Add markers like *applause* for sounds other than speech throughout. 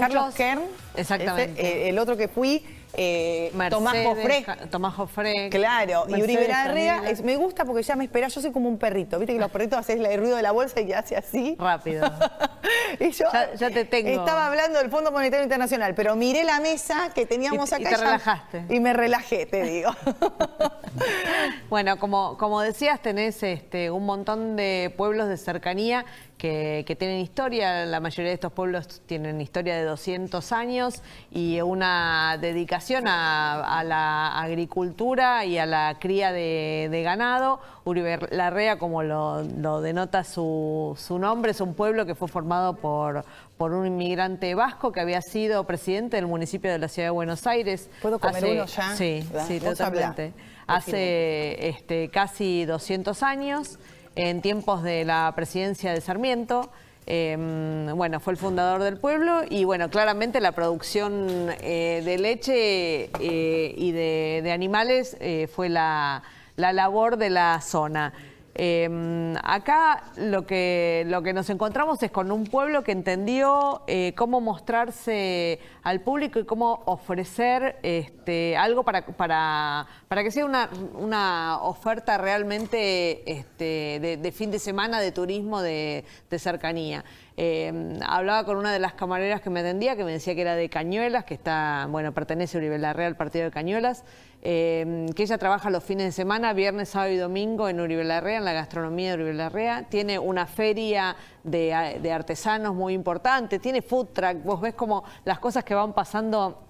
Carlos Kern, eh, el otro que fui, eh, Tomás Jofre. Tomás Claro, y Uribe Larrea, me gusta porque ya me espera, yo soy como un perrito, viste que los perritos hacen el ruido de la bolsa y hace así. Rápido. *laughs* y yo ya, Estaba hablando del Fondo Monetario Internacional, pero miré la mesa que teníamos acá. Y te relajaste. Y me relajé, te digo. *laughs* bueno, como, como decías, tenés este, un montón de pueblos de cercanía que, tienen historia, la mayoría de estos pueblos tienen historia de 200 años y una dedicación a, la agricultura y a la cría de, ganado. Uribe Larrea, como lo, denota su, nombre, es un pueblo que fue formado por, un inmigrante vasco que había sido presidente del municipio de la ciudad de Buenos Aires. ¿Puedo comer hace, uno ya? Sí, totalmente. Hace este, casi 200 años en tiempos de la presidencia de Sarmiento. Em, bueno, fue el fundador del pueblo y bueno, claramente la producción eh, de leche eh, y de, animales eh, fue la labor de la zona. Em, acá lo que, lo que nos encontramos es con un pueblo que entendió eh, cómo mostrarse al público y cómo ofrecer este, algo para, que sea una, oferta realmente este, de, fin de semana de turismo de cercanía. Em, hablaba con una de las camareras que me atendía, que me decía que era de Cañuelas, que está, bueno, pertenece a Uribe Larrea al partido de Cañuelas, em, que ella trabaja los fines de semana, viernes, sábado y domingo en Uribe Larrea, en la gastronomía de Uribe Larrea. Tiene una feria de, artesanos muy importante, tiene food truck, vos ves como las cosas que van pasando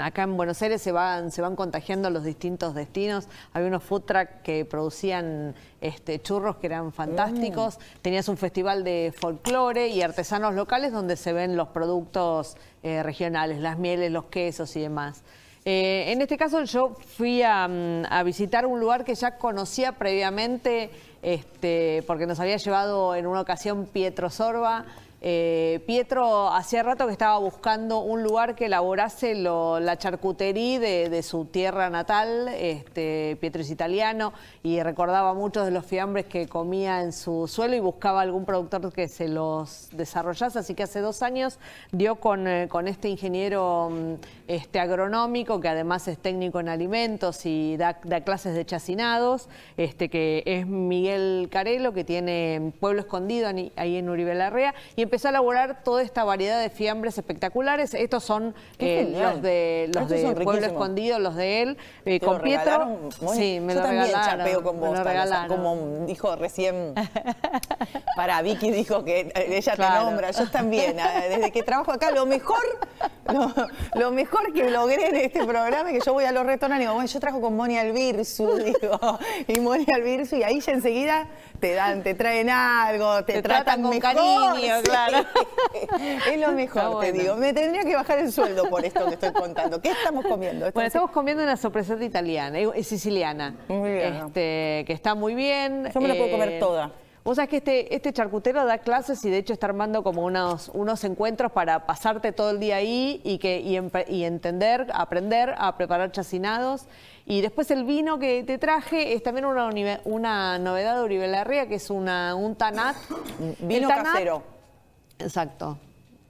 acá en Buenos Aires se van, se van contagiando los distintos destinos. Había unos food trucks que producían este, churros que eran fantásticos. Mm. Tenías un festival de folclore y artesanos locales donde se ven los productos eh, regionales, las mieles, los quesos y demás. Eh, en este caso yo fui mm, a, visitar un lugar que ya conocía previamente, este, porque nos había llevado en una ocasión Pietro Sorba. Eh, Pietro hacía rato que estaba buscando un lugar que elaborase la charcutería de, su tierra natal. Este, Pietro es italiano y recordaba muchos de los fiambres que comía en su suelo y buscaba algún productor que se los desarrollase. Así que hace dos años dio con, eh, este ingeniero mm, este, agronómico que además es técnico en alimentos y da, clases de chacinados, este, que es Miguel Carelo, que tiene Pueblo Escondido ahí en Uribe Larrea. Y empezó a elaborar toda esta variedad de fiambres espectaculares. Estos son eh, los de los de Pueblo Escondido, los de él, eh, Sí, me Yo también chapeo con vos, como dijo recién, para Vicky dijo que ella te nombra, yo también, desde que trabajo acá, lo mejor lo, lo, mejor que logré en este programa es que yo voy a los restaurantes y digo, bueno, yo trajo con Moni Albirsu, *laughs* digo, y Moni Albirsu, y ahí ya enseguida te dan, te traen algo, te, tratan, con cariño, claro. *laughs* Es lo mejor, te digo. Me tendría que bajar el sueldo por esto que estoy contando. ¿Qué estamos comiendo? Bueno, estamos comiendo una sorpresa italiana, siciliana, Este, que está muy bien. Yo me la puedo comer eh, toda. Vos sabés que este, este charcutero da clases y de hecho está armando como unos, unos encuentros para pasarte todo el día ahí y, que, y, entender, aprender a preparar chacinados. Y después el vino que te traje es también una, una novedad de Uribe Larrea, que es una, un tanat. Vino casero. Exacto.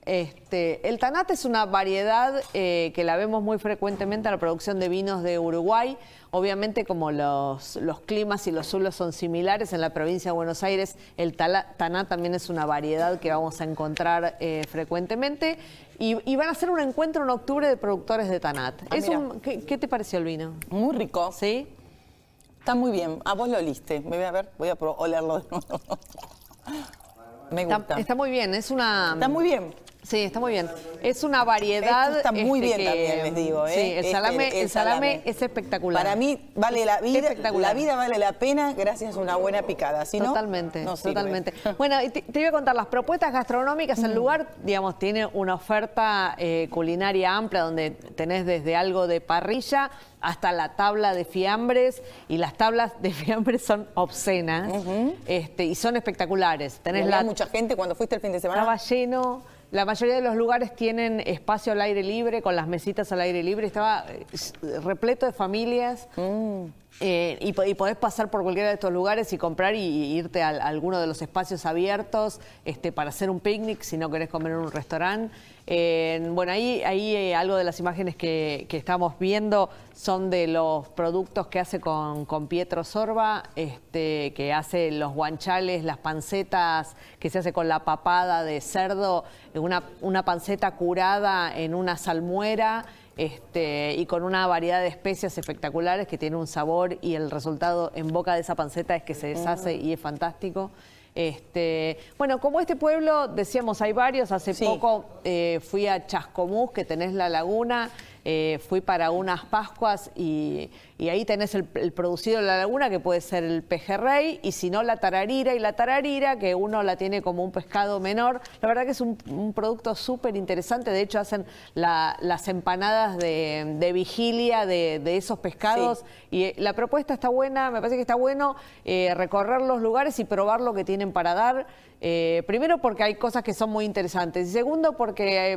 Este, el Tanat es una variedad eh, que la vemos muy frecuentemente en la producción de vinos de Uruguay. Obviamente como los, climas y los suelos son similares en la provincia de Buenos Aires, el Tanat también es una variedad que vamos a encontrar eh, frecuentemente. Y, van a hacer un encuentro en octubre de productores de tanat. Ah, ¿qué, te pareció el vino? Muy rico. ¿Sí? Está muy bien. A ah, vos lo oliste. Me voy a ver, voy a olerlo de nuevo. *laughs* Me gusta. Está, está, muy bien, es una... Está muy bien. Sí, está muy bien. Es una variedad. está muy este, bien también, les digo. Sí, ¿eh? este, el, salame, el, salame, es espectacular. Para mí vale la vida, la vida vale la pena gracias a una buena picada. Si totalmente, totalmente. *laughs* Bueno, te, te, iba a contar, las propuestas gastronómicas, el mm. lugar, digamos, tiene una oferta eh, culinaria amplia donde tenés desde algo de parrilla hasta la tabla de fiambres y las tablas de fiambres son obscenas este, y son espectaculares. Tenés la, mucha gente cuando fuiste el fin de semana? Estaba lleno la mayoría de los lugares tienen espacio al aire libre, con las mesitas al aire libre. Estaba eh, repleto de familias. Mm. Eh, y, podés pasar por cualquiera de estos lugares y comprar y, irte a, alguno de los espacios abiertos este, para hacer un picnic si no querés comer en un restaurante. bueno, ahí, ahí eh, algo de las imágenes que, estamos viendo son de los productos que hace con, Pietro Sorba, este, que hace los guanchales, las pancetas, que se hace con la papada de cerdo, una, una panceta curada en una salmuera este, y con una variedad de especias espectaculares que tiene un sabor y el resultado en boca de esa panceta es que se deshace y es fantástico. Este, bueno, como este pueblo, decíamos, hay varios, hace poco eh, fui a Chascomús, que tenés la laguna, eh, fui para unas Pascuas y, ahí tenés el, producido de la laguna, que puede ser el pejerrey, y si no, la tararira y la tararira, que uno la tiene como un pescado menor. La verdad que es un, producto súper interesante. De hecho, hacen las empanadas de, vigilia de, esos pescados. Y eh, la propuesta está buena, me parece que está bueno eh, recorrer los lugares y probar lo que tienen para dar. primero porque hay cosas que son muy interesantes y segundo porque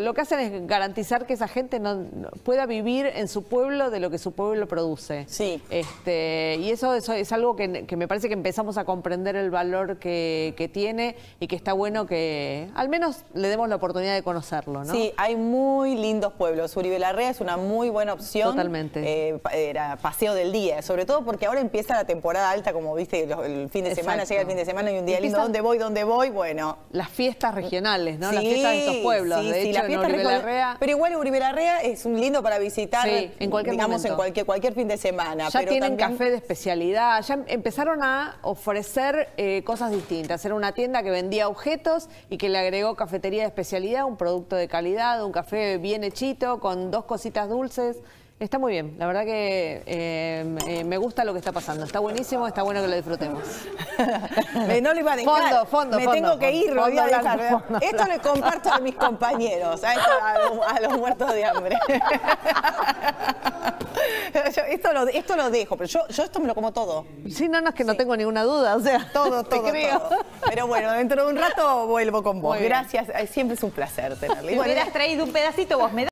lo que hacen es garantizar que esa gente no, pueda vivir en su pueblo de lo que su pueblo produce. Sí. Este, y eso, es algo que, me parece que empezamos a comprender el valor que, tiene y que está bueno que al menos le demos la oportunidad de conocerlo, ¿no? Sí, hay muy lindos pueblos. Uribe Larrea es una muy buena opción. Totalmente. Eh, era paseo del día, sobre todo porque ahora empieza la temporada alta, como viste, el fin de semana, llega el fin de semana y un día lindo, ¿dónde voy? ¿Dónde voy? Bueno. Las fiestas regionales, ¿no? las fiestas de estos pueblos. Sí, de sí, hecho, la Uribe Pero igual Barrio es un lindo para visitar, en cualquier en cualquier, fin de semana. Ya tienen café de especialidad, ya em, empezaron a ofrecer eh, cosas distintas. Era una tienda que vendía objetos y que le agregó cafetería de especialidad, un producto de calidad, un café bien hechito, con dos cositas dulces. Está muy bien, la verdad que eh, eh, me gusta lo que está pasando. Está buenísimo, está bueno que lo disfrutemos. *laughs* Eh, no le iba a dejar. Fondo, fondo, Me tengo que ir, lo voy a dejar. Esto lo comparto a mis compañeros, a, los, muertos de hambre. *laughs* esto, lo, esto lo dejo, pero yo, yo, esto me lo como todo. Sí, no, no, es que no tengo ninguna duda, o sea. Todo, todo, creo. Pero bueno, dentro de un rato vuelvo con vos. Gracias, siempre es un placer tenerle. hubieras traído un pedacito, vos me